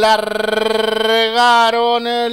largaron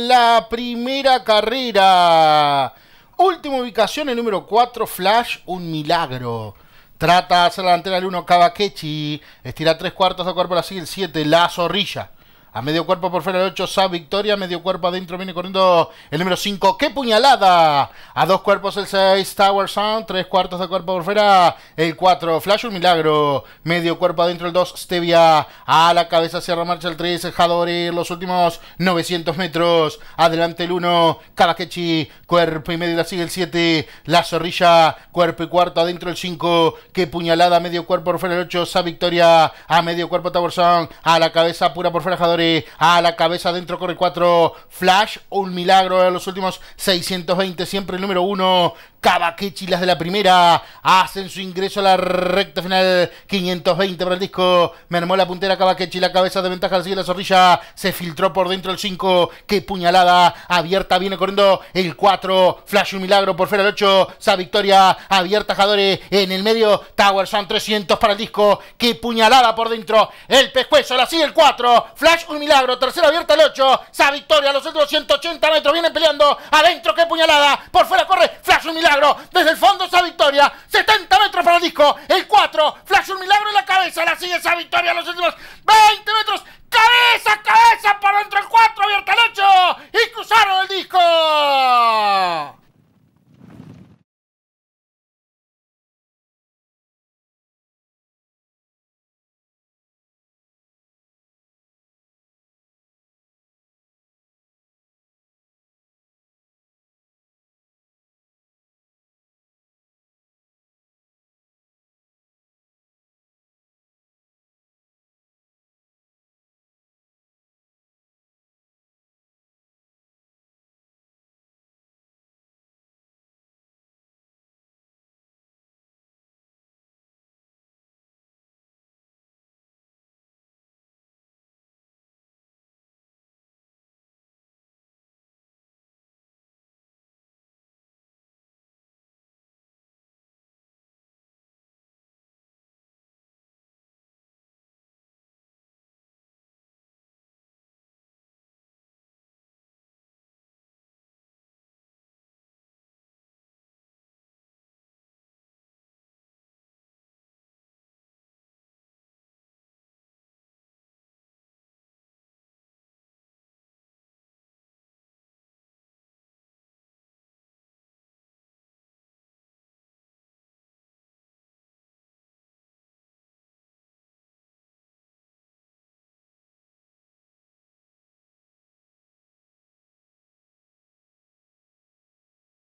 la primera carrera. Última ubicación, el número 4, Flash, un milagro. Trata de hacer la delantera al 1, Cavaquechi. Estira 3 cuartos de cuerpo, la sigue el 7, La Zorrilla. A medio cuerpo por fuera el 8, Sa Victoria. medio cuerpo adentro viene corriendo el número 5. ¡Qué puñalada! A dos cuerpos el 6, Tower Sound. Tres cuartos de cuerpo por fuera el 4, Flash un milagro. Medio cuerpo adentro el 2, Stevia. A la cabeza cierra marcha el 3, Jadori. Los últimos 900 metros. Adelante el 1, Kalakechi. Cuerpo y medio la sigue el 7, La Zorrilla. Cuerpo y cuarto adentro el 5. ¡Qué puñalada! medio cuerpo por fuera el 8, Sa Victoria. A medio cuerpo Tower Sound. A la cabeza pura por fuera Jadori a la cabeza dentro, corre 4 Flash, un milagro en los últimos 620, siempre el número 1 Cabaquechi las de la primera, hacen su ingreso a la recta final, 520 para el disco, me armó la puntera Cabaquechi. la cabeza de ventaja, sigue la zorrilla, se filtró por dentro el 5, qué puñalada, abierta, viene corriendo el 4, Flash, un milagro por fuera el 8, Sa victoria, abierta Jadore en el medio, Tower son 300 para el disco, qué puñalada por dentro, el pescuezo, la sigue el 4, Flash, un milagro. Tercera abierta el 8. Sa victoria. Los otros 180 metros viene peleando. Adentro, qué puñalada. Por fuera corre. Flash un milagro. Desde el fondo esa victoria. 70 metros para el disco. El 4. Flash un milagro en la cabeza. La sigue Sa victoria. Los últimos